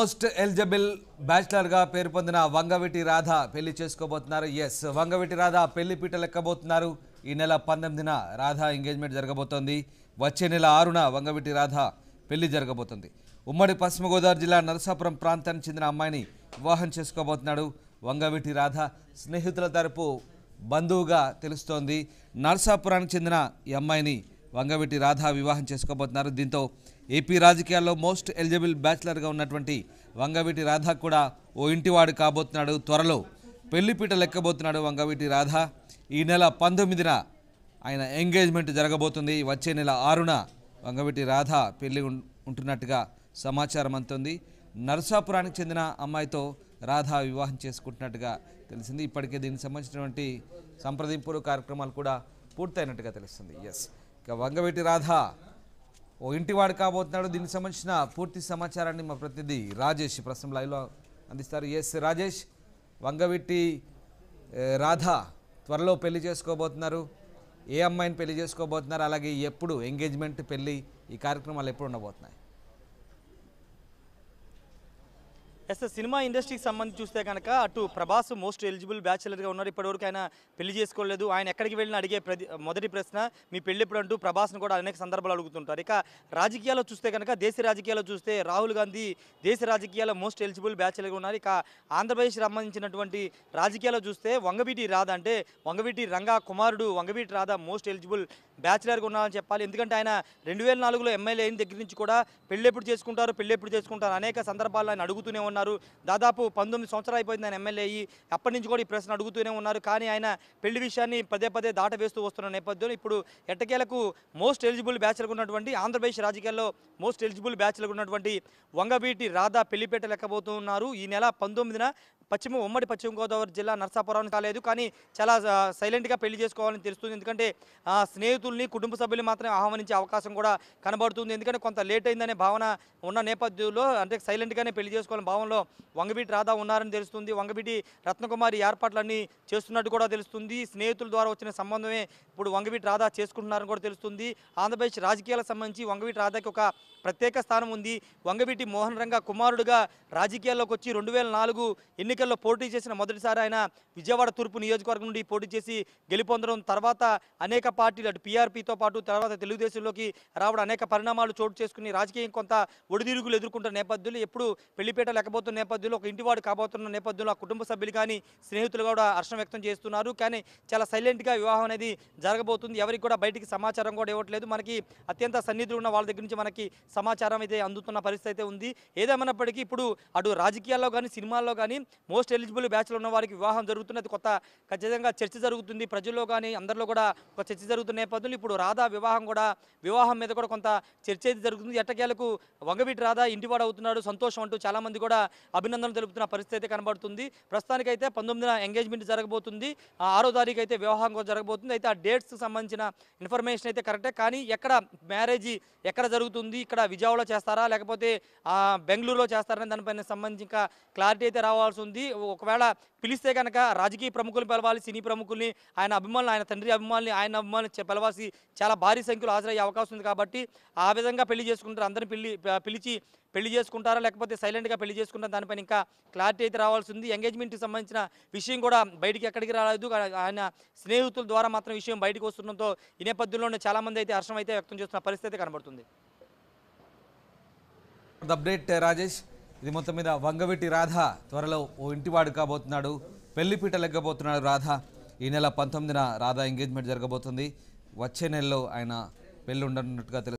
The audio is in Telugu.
మోస్ట్ ఎలిజిబుల్ బ్యాచిలర్గా పేరు పొందిన వంగవిటి రాధ పెళ్లి చేసుకోబోతున్నారు ఎస్ వంగవిటి రాధ పెళ్లి పీట లెక్కబోతున్నారు ఈ నెల పంతొమ్మిదిన రాధ ఎంగేజ్మెంట్ జరగబోతోంది వచ్చే నెల ఆరున వంగవిటి రాధ పెళ్లి జరగబోతుంది ఉమ్మడి పశ్చిమ గోదావరి జిల్లా నరసాపురం ప్రాంతానికి చెందిన అమ్మాయిని వివాహం చేసుకోబోతున్నాడు వంగవిటి రాధ స్నేహితుల తరపు బంధువుగా తెలుస్తోంది నరసాపురానికి చెందిన ఈ అమ్మాయిని వంగవిటి రాధ వివాహం చేసుకోబోతున్నారు దీంతో ఏపీ రాజకీయాల్లో మోస్ట్ ఎలిజిబుల్ బ్యాచిలర్గా ఉన్నటువంటి వంగవీటి రాధ కూడా ఓ ఇంటివాడు కాబోతున్నాడు త్వరలో పెళ్లిపీట లెక్కబోతున్నాడు వంగవీటి రాధ ఈ నెల పంతొమ్మిదిన ఆయన ఎంగేజ్మెంట్ జరగబోతుంది వచ్చే నెల ఆరున వంగవీటి రాధ పెళ్లి ఉంటున్నట్టుగా సమాచారం అందుతుంది నర్సాపురానికి చెందిన అమ్మాయితో రాధ వివాహం చేసుకుంటున్నట్టుగా తెలిసింది ఇప్పటికే దీనికి సంబంధించినటువంటి సంప్రదింపులు కార్యక్రమాలు కూడా పూర్తయినట్టుగా తెలుస్తుంది ఎస్ ఇక వంగవీటి రాధ ఓ ఇంటివాడు కాబోతున్నాడు దీనికి సంబంధించిన పూర్తి సమాచారాన్ని మా ప్రతినిధి రాజేష్ ప్రస్తుతం లైవ్లో అందిస్తారు ఎస్ రాజేష్ వంగవిట్టి రాధ త్వరలో పెళ్లి చేసుకోబోతున్నారు ఏ అమ్మాయిని పెళ్లి చేసుకోబోతున్నారు అలాగే ఎప్పుడు ఎంగేజ్మెంట్ పెళ్ళి ఈ కార్యక్రమాలు ఎప్పుడు ఉండబోతున్నాయి ఎస్ సినిమా ఇండస్ట్రీకి సంబంధించి చూస్తే కనుక అటు ప్రభాస్ మోస్ట్ ఎలిజిబుల్ బ్యాచిలర్గా ఉన్నారు ఇప్పటివరకు ఆయన పెళ్లి చేసుకోలేదు ఆయన ఎక్కడికి వెళ్ళిన అడిగే మొదటి ప్రశ్న మీ పెళ్లి ఎప్పుడు అంటూ ప్రభాస్ను కూడా అనేక సందర్భాలు అడుగుతుంటారు ఇక రాజకీయాల్లో చూస్తే కనుక దేశ రాజకీయాల్లో చూస్తే రాహుల్ గాంధీ దేశ రాజకీయాల్లో మోస్ట్ ఎలిజిబుల్ బ్యాచిలర్గా ఉన్నారు ఇక ఆంధ్రప్రదేశ్ సంబంధించినటువంటి రాజకీయాల్లో చూస్తే వంగవీటి రాధ అంటే వంగవీటి రంగా కుమారుడు వంగవీటి రాధా మోస్ట్ ఎలిజిబుల్ బ్యాచిలర్గా ఉన్నారని చెప్పాలి ఎందుకంటే ఆయన రెండు వేల నాలుగులో ఎమ్మెల్యే అయిన దగ్గర నుంచి కూడా పెళ్ళెప్పుడు చేసుకుంటారు పెళ్ళెప్పుడు చేసుకుంటారు అనేక సందర్భాల్లో ఆయన అడుగుతూనే ఉన్నారు ఉన్నారు దాదాపు పంతొమ్మిది సంవత్సరాలు అయిపోయింది ఆయన ఎమ్మెల్యే అయ్యి అప్పటి నుంచి కూడా ఈ ప్రశ్న అడుగుతూనే ఉన్నారు కానీ ఆయన పెళ్లి విషయాన్ని పదే పదే దాట వేస్తూ వస్తున్న నేపథ్యంలో ఇప్పుడు ఎట్టకేలకు మోస్ట్ ఎలిజిబుల్ బ్యాచ్లకు ఉన్నటువంటి ఆంధ్రప్రదేశ్ రాజకీయాల్లో మోస్ట్ ఎలిజిబుల్ బ్యాచ్లకు ఉన్నటువంటి వంగవీటి రాధా పెళ్లిపేట లెక్కబోతున్నారు ఈ నెల పంతొమ్మిదిన పశ్చిమ ఉమ్మడి పశ్చిమ గోదావరి జిల్లా నర్సాపురం కాలేదు కానీ చాలా సైలెంట్గా పెళ్లి చేసుకోవాలని తెలుస్తుంది ఎందుకంటే స్నేహితుల్ని కుటుంబ సభ్యులు మాత్రమే ఆహ్వానించే అవకాశం కూడా కనబడుతుంది ఎందుకంటే కొంత లేట్ అయిందనే భావన ఉన్న నేపథ్యంలో అంటే సైలెంట్గానే పెళ్లి చేసుకోవాలని భావనలో వంగబీటి రాధా ఉన్నారని తెలుస్తుంది వంగబీటి రత్నకుమారి ఏర్పాట్లన్నీ చేస్తున్నట్టు కూడా తెలుస్తుంది స్నేహితుల ద్వారా వచ్చిన సంబంధమే ఇప్పుడు వంగవీటి రాధా చేసుకుంటున్నారని కూడా తెలుస్తుంది ఆంధ్రప్రదేశ్ రాజకీయాలకు సంబంధించి వంగవీటి రాధాకి ఒక ప్రత్యేక స్థానం ఉంది వంగవీటి మోహన్ రంగ కుమారుడుగా రాజకీయాల్లోకి వచ్చి రెండు వేల నాలుగు ఎన్నిక ఎన్నికల్లో పోటీ చేసిన మొదటిసారి ఆయన విజయవాడ తూర్పు నియోజకవర్గం నుండి పోటీ చేసి గెలుపొందడం తర్వాత అనేక పార్టీలు అటు పీఆర్పీతో పాటు తర్వాత తెలుగుదేశంలోకి రావడం అనేక పరిణామాలు చోటు చేసుకుని రాజకీయం కొంత ఒడిదిరుగులు ఎదుర్కొంటున్న నేపథ్యంలో ఎప్పుడు పెళ్లిపేట లేకపోతున్న నేపథ్యంలో ఒక ఇంటివాడు కాబోతున్న నేపథ్యంలో ఆ కుటుంబ సభ్యులు కానీ స్నేహితులు కూడా హర్షం వ్యక్తం చేస్తున్నారు కానీ చాలా సైలెంట్గా వివాహం అనేది జరగబోతుంది ఎవరికి కూడా బయటికి సమాచారం కూడా ఇవ్వట్లేదు మనకి అత్యంత సన్నిధులు ఉన్న వాళ్ళ దగ్గర నుంచి మనకి సమాచారం అయితే అందుతున్న పరిస్థితి అయితే ఉంది ఏదేమైనప్పటికీ ఇప్పుడు అటు రాజకీయాల్లో కానీ సినిమాల్లో కానీ మోస్ట్ ఎలిజిబుల్ బ్యాచ్లో ఉన్న వారికి వివాహం జరుగుతున్నది కొత్త ఖచ్చితంగా చర్చ జరుగుతుంది ప్రజల్లో కానీ అందరిలో కూడా ఒక చర్చ జరుగుతున్న నేపథ్యంలో ఇప్పుడు రాధా వివాహం కూడా వివాహం మీద కూడా కొంత చర్చ అయితే జరుగుతుంది ఎట్టకేలకు వంగవీటి రాధా ఇంటివాడు అవుతున్నాడు సంతోషం అంటూ చాలామంది కూడా అభినందనలు తెలుపుతున్న పరిస్థితి అయితే కనబడుతుంది ప్రస్తుతానికైతే పంతొమ్మిదిన ఎంగేజ్మెంట్ జరగబోతుంది ఆరో తారీఖు అయితే వివాహం కూడా జరగబోతుంది అయితే ఆ డేట్స్కి సంబంధించిన ఇన్ఫర్మేషన్ అయితే కరెక్టే కానీ ఎక్కడ మ్యారేజ్ ఎక్కడ జరుగుతుంది ఇక్కడ విజయవాడలో చేస్తారా లేకపోతే బెంగళూరులో చేస్తారనే దానిపైన సంబంధించి ఇంకా క్లారిటీ అయితే రావాల్సి ఉంది ఇది ఒకవేళ పిలిస్తే కనుక రాజకీయ ప్రముఖులు పిలవాలి సినీ ప్రముఖుల్ని ఆయన అభిమానులు ఆయన తండ్రి అభిమానులు ఆయన అభిమానులు పిలవాల్సి చాలా భారీ సంఖ్యలో హాజరయ్యే అవకాశం ఉంది కాబట్టి ఆ విధంగా పెళ్లి చేసుకుంటారు అందరిని పెళ్లి పిలిచి పెళ్లి చేసుకుంటారా లేకపోతే సైలెంట్గా పెళ్లి చేసుకుంటారు దానిపైన ఇంకా క్లారిటీ అయితే రావాల్సి ఉంది ఎంగేజ్మెంట్కి సంబంధించిన విషయం కూడా బయటికి ఎక్కడికి రాలేదు ఆయన స్నేహితుల ద్వారా మాత్రం విషయం బయటకు వస్తుండటంతో ఈ నేపథ్యంలోనే చాలామంది అయితే హర్షం అయితే వ్యక్తం చేస్తున్న పరిస్థితి కనబడుతుంది అప్డేట్ రాజేష్ ఇది మొత్తం మీద వంగవెట్టి రాధ త్వరలో ఓ ఇంటివాడు కాబోతున్నాడు పెళ్లిపీట లెగ్గబోతున్నాడు రాధ ఈ నెల పంతొమ్మిదిన రాధ ఎంగేజ్మెంట్ జరగబోతుంది వచ్చే నెలలో ఆయన పెళ్ళి ఉండనున్నట్టుగా తెలుసు